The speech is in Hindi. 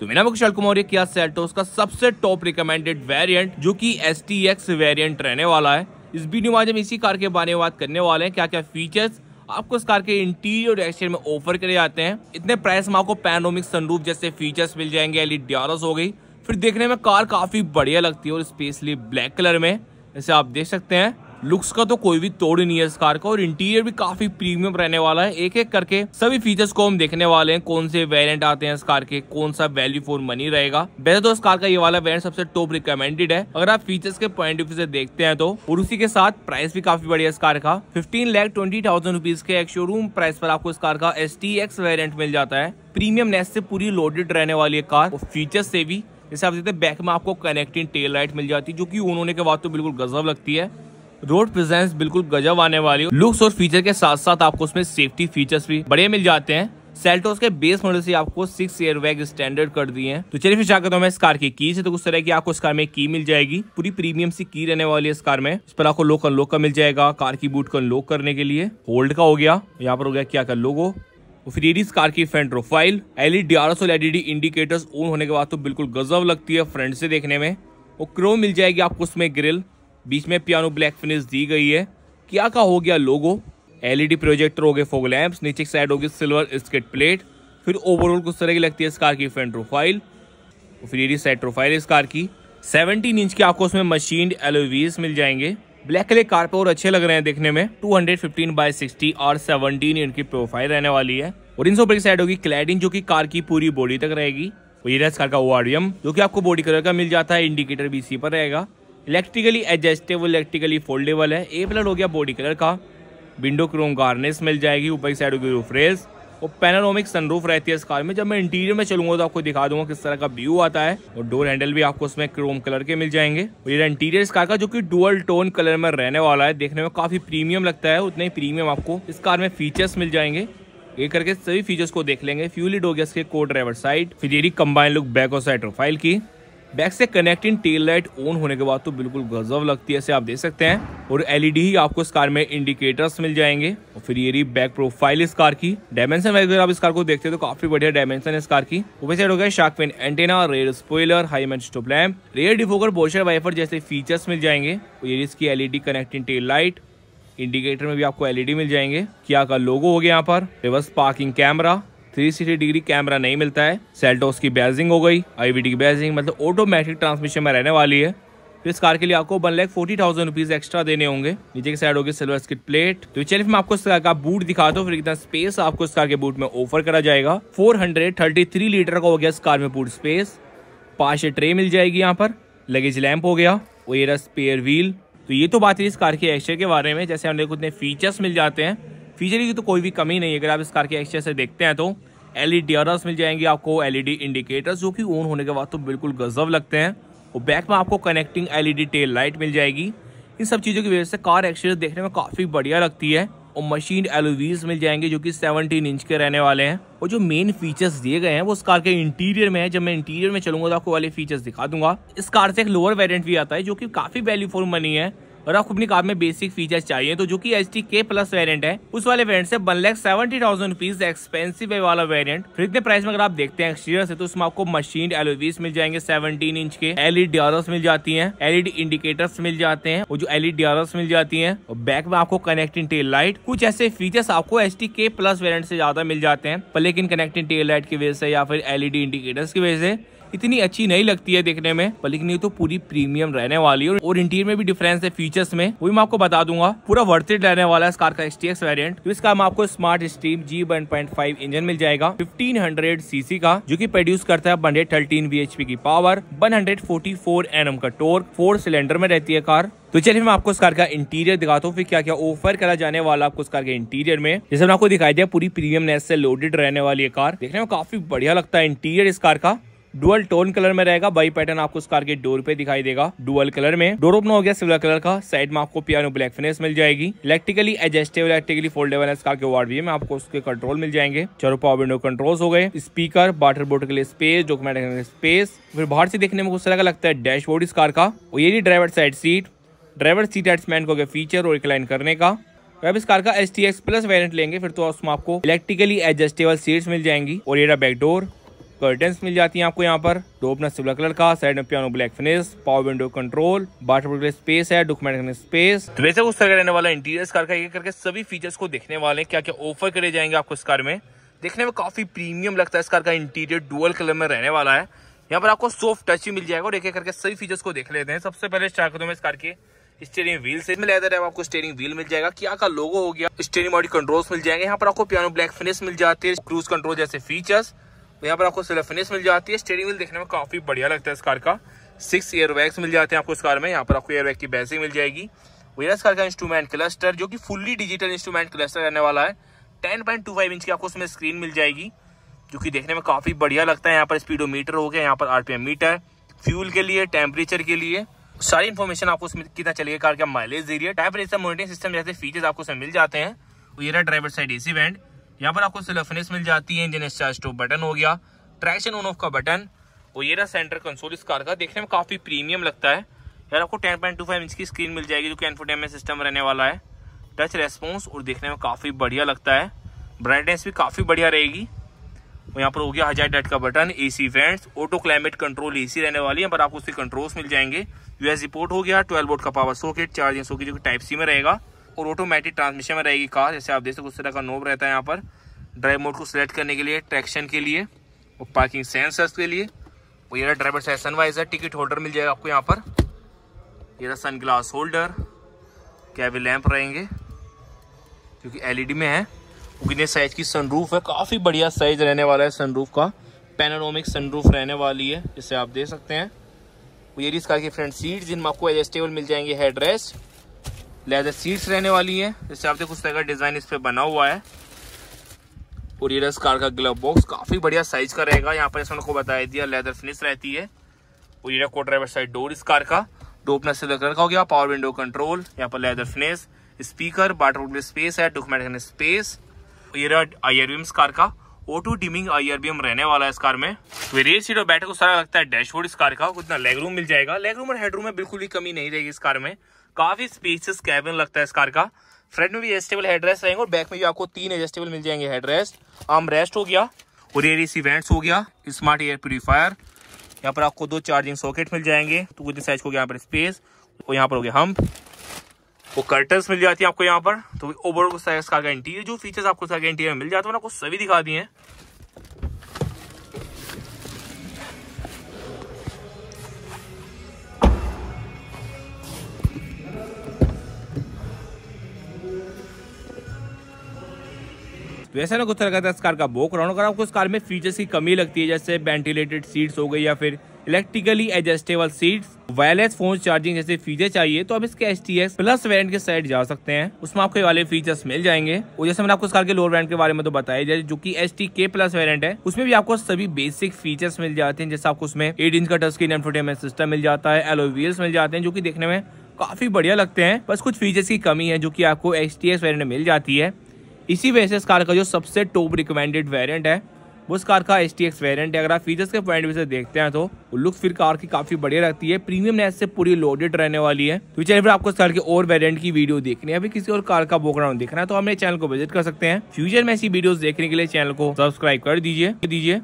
तो मेरा मुख्य कुमार किया सेल्टोस का सबसे टॉप रिकमेंडेड वेरिएंट जो कि एस टी एक्स वेरियंट रहने वाला है इस वीडियो में आज हम इसी कार के बारे में बात करने वाले हैं क्या क्या फीचर्स आपको इस कार के इंटीरियर एक्सटीरियर में ऑफर करे जाते हैं इतने प्राइस में आपको पैनोमिक सनरूप जैसे फीचर्स मिल जाएंगे एल e हो गई फिर देखने में कार काफ़ी बढ़िया लगती है और स्पेशली ब्लैक कलर में जैसे आप देख सकते हैं लुक्स का तो कोई भी तोड़ नहीं है इस कार का और इंटीरियर भी काफी प्रीमियम रहने वाला है एक एक करके सभी फीचर्स को हम देखने वाले हैं कौन से वेरियंट आते हैं इस कार के कौन सा वैल्यू फॉर मनी रहेगा वैसे तो इस कार का ये वाला वेरियंट सबसे टॉप रिकमेंडेड है अगर आप फीचर्स के पॉइंट ऑफ व्यू से देखते हैं तो और उसी के साथ प्राइस भी काफी बढ़िया इस कार का fifteen lakh twenty thousand rupees के एक शोरूम प्राइस पर आपको इस कार का एस टी एक्स वेरियंट मिल जाता है प्रीमियम नेस से पूरी लोडेड रहने वाली है कार और फीचर से भी जैसे आप देखते हैं बैक में आपको कनेक्टिंग टेल लाइट मिल जाती है जो कि उन्होंने के बाद तो बिल्कुल गजब लगती है रोड प्रेजेंस बिल्कुल गजब आने वाली लुक्स और फीचर के साथ साथ आपको उसमें सेफ्टी फीचर्स भी बड़े मिल जाते हैं सेल्टोस के बेस मॉडल से आपको सिक्स एयर बैग स्टैंडर्ड कर दिए हैं तो चलिए फिर जाकर तो मैं इस कार की की से तो उस तरह की आपको इस कार में की मिल जाएगी पूरी प्रीमियम सी की रहने वाली है इस कार में इस पर आपको लोक अनलोक का मिल जाएगा कार की बूट को अनलोक करने के लिए होल्ड का हो गया यहाँ पर हो गया क्या कर लोगो तो फिर इस कार की front profile LED R LED indicators on होने के बाद तो बिल्कुल गजब लगती है फ्रंट से देखने में और क्रो मिल जाएगी आपको उसमें ग्रिल बीच में पियानो ब्लैक फिनिश दी गई है क्या का हो गया लोगो एलईडी प्रोजेक्टर हो गए फोग लैम्प्स नीचे साइड होगी सिल्वर स्केट प्लेट फिर ओवरऑल कुछ तरह की लगती है इस कार की फ्रंट प्रोफाइल फिर ये साइड प्रोफाइल इस कार की 17 इंच के आपको उसमें मशीन एलोवीज e मिल जाएंगे ब्लैक कलर कार पे और अच्छे लग रहे हैं देखने में 215 हंड्रेड फिफ्टीन बाई सिक्सटी और 17 की प्रोफाइल रहने वाली है और इन सौ की साइड होगी क्लैडिंग जो कि कार की पूरी बॉडी तक रहेगी और ये रहा कार का ओ जो कि आपको बॉडी कलर का मिल जाता है इंडिकेटर भी इसी पर रहेगा इलेक्ट्रिकली एडजस्टेबल इलेक्ट्रिकली फोल्डेबल है ए प्लर हो गया बॉडी कलर का विंडो क्रोम गार्नेस मिल जाएगी ऊपर की साइड होगी रूफ रेस और पैनारोमिक सनरूफ रहती है इस कार में जब मैं इंटीरियर में चलूंगा तो आपको दिखा दूंगा किस तरह का व्यू आता है और डोर हैंडल भी आपको उसमें क्रोम कलर के मिल जाएंगे और ये इंटीरियर इस कार का जो कि डुअल टोन कलर में रहने वाला है देखने में काफी प्रीमियम लगता है उतने ही प्रीमियम आपको इस कार में फीचर्स मिल जाएंगे ये करके सभी फीचर्स को देख लेंगे फ्यूलिड हो गया इसके को ड्राइवर साइड फिर कंबाइन लुक बैक और साइड प्रोफाइल की बैक से कनेक्टिंग टेल लाइट ऑन होने के बाद तो बिल्कुल गजब लगती है ऐसे आप देख सकते हैं और एलईडी ही आपको इस कार में इंडिकेटर्स मिल जाएंगे और फिर ये रही बैक प्रोफाइल इस कार की डायमेंशन वाइज अगर आप इस कार को देखते हैं तो काफी बढ़िया डायमेंशन इस कार की ऊपर साइड हो गया shark fin antenna rear spoiler high mount stop lamp rear defogger washer wiper जैसे फीचर्स मिल जाएंगे और ये इसकी LED connecting tail light indicator में भी आपको एलईडी मिल जाएंगे क्या का लोगो हो गया यहाँ पर reverse parking camera 360 degree camera नहीं मिलता है सेल्टोस की बैजिंग हो गई आईवीडी की बैजिंग मतलब ऑटोमेटिक ट्रांसमिशन में रहने वाली है तो इस कार के लिए आपको one lakh forty thousand rupees extra देने होंगे नीचे के साइड होगी सिल्वर स्किट प्लेट तो चलिए मैं आपको इस कार का बूट दिखा दो फिर कितना स्पेस आपको इस कार के बूट में ऑफर करा जाएगा four hundred thirty three litre का हो गया इस कार में बूट स्पेस पांच ट्रे मिल जाएगी यहाँ पर लगेज लैम्प हो गया वो ये रहा स्पेयर व्हील तो ये तो बात है इस कार के एक्स्ट्रा के बारे में जैसे हमने कुछ फीचर्स मिल जाते हैं फीचर की तो कोई भी कमी नहीं है अगर आप इस कार के एक्सचेंज से देखते हैं तो एल ई e मिल जाएंगे आपको एल इंडिकेटर्स e जो कि ऑन होने के बाद तो बिल्कुल गजब लगते हैं और बैक में आपको कनेक्टिंग एल टेल लाइट मिल जाएगी इन सब चीज़ों की वजह से कार एक्सचेंज देखने में काफ़ी बढ़िया लगती है और मशीन एलोवीज e मिल जाएंगे जो कि 17 इंच के रहने वाले हैं और जो मेन फीचर्स दिए गए हैं वो इस कार के इंटीरियर में है जब मैं इंटीरियर में चलूंगा तो आपको वाले फीचर्स दिखा दूंगा इस कार से एक लोअर वेरियंट भी आता है जो कि काफी वैल्यू फॉर मनी है और आपको अपनी कार में बेसिक फीचर्स चाहिए तो जो कि एच टी के प्लस वेरियंट है उस वाले वेरियंट से one lakh seventy thousand rupees expensive है वाला वेरियंट फिर इतने प्राइस में अगर आप देखते हैं एक्सटीरियर से तो उसमें आपको मशीन एलोवीस मिल जाएंगे सेवनटीन इंच के एलईडी e मिल जाती है एलईडी इंडिकेटर्स मिल जाते हैं और जो एलईडी e मिल जाती है और बैक में आपको कनेक्टिंग टेल लाइट कुछ ऐसे फीचर्स आपको एच टी के प्लस वेरियंट से ज्यादा मिल जाते हैं पर लेकिन कनेक्टिंग टेल लाइट की वजह से या फिर एलईडी इंडिकेटर्स e की वजह से इतनी अच्छी नहीं लगती है देखने में लेकिन ये तो पूरी प्रीमियम रहने वाली है और इंटीरियर में भी डिफरेंस है फीचर्स में वो भी मैं आपको बता दूंगा पूरा वर्थिट रहने वाला है इस कार का एक्स वेरियंट इसका आपको smart stream G one point five engine मिल जाएगा फिफ्टीन हंड्रेड सीसी का जो की प्रोड्यूस करता है हंड्रेड थर्टीन बी की power one hundred forty four M का टोर्क फोर सिलेंडर में रहती है कार तो चलिए मैं आपको इस कार का इंटीरियर दिखाता हूँ फिर क्या क्या ऑफर करा जाने वाला आपको इस कार के इंटीरियर में जैसे मैंने आपको दिखाई दिया पूरी प्रीमियम नेस से लोडेड रहने वाली है कार देखने में काफी बढ़िया लगता है इंटीरियर इस कार का डुअल टोन कलर में रहेगा बाई पैटर्न आपको इस कार के डोर पे दिखाई देगा डुअल कलर में डोर ओपन हो गया सिल्वर कलर का साइड में आपको पियानो ब्लैक फिनिश मिल जाएगी इलेक्ट्रिकली एडजस्टेबल इलेक्ट्रिकली फोल्डेबल है इस कार के वार्ड है आपको उसके कंट्रोल मिल जाएंगे चारों पावर विंडो कंट्रोल हो गए स्पीकर वाटर बोर्ड के लिए स्पेस जो स्पेस फिर बाहर से देखने में कुछ तरह का लगता है डैशबोर्ड इस कार का और ये driver side seat driver seat attachment को फीचर और रिक्लाइन करने का तो अब इस कार का S T X plus variant लेंगे फिर तो उसमें आपको इलेक्ट्रिकली एडजस्टेबल सीट्स मिल जाएंगी और ये बैक बैकडोर कर्टन्स मिल जाती हैं आपको यहाँ पर टॉप ना सिल्वर कलर का साइड में piano black finish power window control बाटर स्पेस है डॉक्यूमेंट करने स्पेस तो वैसे उस रहने वाला इंटीरियर कार का ये करके सभी फीचर्स को देखने वाले क्या क्या ऑफर करे जाएंगे आपको इस कार में देखने में काफी प्रीमियम लगता है इस कार का इंटीरियर डुअल कलर में रहने वाला है यहाँ पर आपको सॉफ्ट टच ही मिल जाएगा और एक करके सभी फीचर्स को देख लेते हैं सबसे पहले स्टार्ट करते हैं इस कार के स्टेरिंग व्हील से मिल लेदर है आपको स्टेरिंग व्हील मिल जाएगा क्या का लोगो हो गया स्टेरिंग बॉडी कंट्रोल्स मिल जाएंगे यहाँ पर आपको पियानो ब्लैक फिनिश मिल जाती है क्रूज कंट्रोल जैसे फीचर्स तो यहाँ पर आपको सिलेफिनिस मिल जाती है स्टेरिंग व्हील देखने में काफ़ी बढ़िया लगता है इस कार का सिक्स ईयर बैग्स मिल जाते हैं आपको इस कार में यहाँ पर आपको एयर की बैसिंग मिल जाएगी वेरस कार का इंस्ट्रूमेंट क्लस्टर जो कि फुल्ली डिजिटल इंस्ट्रूमेंट क्लस्टर रहने वाला है ten point two five inch की आपको उसमें स्क्रीन मिल जाएगी जो कि देखने में काफ़ी बढ़िया लगता है यहाँ पर मीटर हो गया यहाँ पर आरपीएम मीटर फ्यूल के लिए टेम्परेचर के लिए सारी इन्फॉर्मेशन आपको उसमें कितना चलिए कार का माइलेज दे रही है टाइप मोनिटरिंग सिस्टम जैसे फीचर्स आपको उसमें मिल जाते हैं ये ड्राइवर साइड एसी बैंड यहाँ पर आपको सिलफनेस मिल जाती है इंजन स्टार स्टॉप बटन हो गया ट्रैक्शन ऑन ऑफ का बटन और ये रहा सेंटर कंसोल इस कार का देखने में काफ़ी प्रीमियम लगता है यार आपको 10.25 इंच की स्क्रीन मिल जाएगी जो कि एनफोटेमेंट सिस्टम रहने वाला है टच रेस्पॉन्स और देखने में काफ़ी बढ़िया लगता है ब्राइटनेस भी काफ़ी बढ़िया रहेगी और यहाँ पर हो गया हजार डेट का button A C vents auto climate control A C रहने वाली है पर आपको उसके कंट्रोल्स मिल जाएंगे यूएसडी रिपोर्ट हो गया ट्वेल्व वोट का पावर सॉकेट चार्जिंग सॉकेट जो कि टाइप सी में रहेगा और ऑटोमेटिक ट्रांसमिशन में रहेगी कार जैसे आप देख सकते उस तरह का नोब रहता है यहाँ पर ड्राइव मोड को सिलेक्ट करने के लिए ट्रैक्शन के लिए और पार्किंग सेंसर्स के लिए और ये ड्राइवर से सनवाइजर टिकट होल्डर मिल जाएगा आपको यहाँ पर ये रहा sun glass holder cabin lamp रहेंगे क्योंकि एलईडी में है उगने साइज की सनरूफ है काफ़ी बढ़िया साइज रहने वाला है सनरूफ का सन सनरूफ रहने वाली है जिसे आप देख सकते हैं ये कार की फ्रंट सीट जिनमें आपको एडजस्टेबल मिल जाएंगे हेड रेस्ट लेदर सीट्स रहने वाली है जैसे आप देखो उस तरह का डिज़ाइन इस पर बना हुआ है और ये रस कार का ग्लव बॉक्स काफ़ी बढ़िया साइज का रहेगा यहाँ पर जैसे उनको बताया दिया लेदर फिनिश रहती है और ये को ड्राइवर साइड डोर इस कार का डो अपना सिल्वर का हो गया पावर विंडो कंट्रोल यहाँ पर लेदर फिनिश स्पीकर बाथरूम में स्पेस है डॉक्यूमेंट स्पेस ये आई आर इस कार का ओटो डिमिंग आई रहने वाला है इस कार में रेयर तो सीट और बैठक को सारा लगता है डैशबोर्ड इस कार का उतना लेग रूम मिल जाएगा लेग रूम और हेडरूम में बिल्कुल भी कमी नहीं रहेगी इस कार में काफी स्पेसियस कैबिन लगता है इस कार का फ्रंट में भी एडजस्टेबल हेडरेस्ट रहेंगे और बैक में भी आपको तीन एडजस्टेबल मिल जाएंगे हेडरेस्ट आर्म रेस्ट हो गया और एयर एसी वेंट्स हो गया स्मार्ट एयर प्योरीफायर यहाँ पर आपको दो चार्जिंग सॉकेट मिल जाएंगे तो कुछ साइज हो गया यहाँ पर स्पेस और यहाँ पर हो गया हम्प वो कर्टन्स मिल जाती है आपको यहाँ पर तो ओवरऑल साइज का इंटीरियर जो फीचर्स आपको इंटीरियर मिल जाते हैं आपको सभी दिखा दिए तो ऐसा ना कुछ तरह का इस कार का बोक रहा अगर आपको इस कार में फीचर्स की कमी लगती है जैसे वेंटिलेटेड सीट्स हो गई या फिर electrically adjustable seats wireless phone charging जैसे फीचर चाहिए तो आप इसके S T S plus variant के साइड जा सकते हैं उसमें आपको वाले फीचर्स मिल जाएंगे और जैसे मैंने आपको इस कार के लोअर वेरियंट के बारे में तो बताया जाए जो कि एस टी के प्लस वेरियंट है उसमें भी आपको सभी बेसिक फीचर्स मिल जाते हैं जैसे आपको उसमें एट इंच का टच स्क्रीन एंटरटेनमेंट सिस्टम मिल जाता है एलोवियल्स मिल जाते हैं जो की देखने में काफी बढ़िया लगते हैं बस कुछ फीचर्स की कमी है जो कि आपको एस टी एस वेरियंट मिल जाती है इसी वजह से इस कार का जो सबसे टॉप रिकमेंडेड वेरिएंट है वो इस कार का एस टी एक्स वेरियंट है अगर आप फीचर्स के पॉइंट से देखते हैं तो लुक्स फिर कार की काफी बढ़िया लगती है प्रीमियम नेस से पूरी लोडेड रहने वाली है तो चलिए फिर आपको इस कार के और वेरियंट की वीडियो देखनी है अभी किसी और कार का बोकग्राउंड देखना है तो हमने चैनल को विजिट कर सकते हैं फ्यूचर में ऐसी वीडियो देखने के लिए चैनल को सब्सक्राइब कर दीजिए दीजिए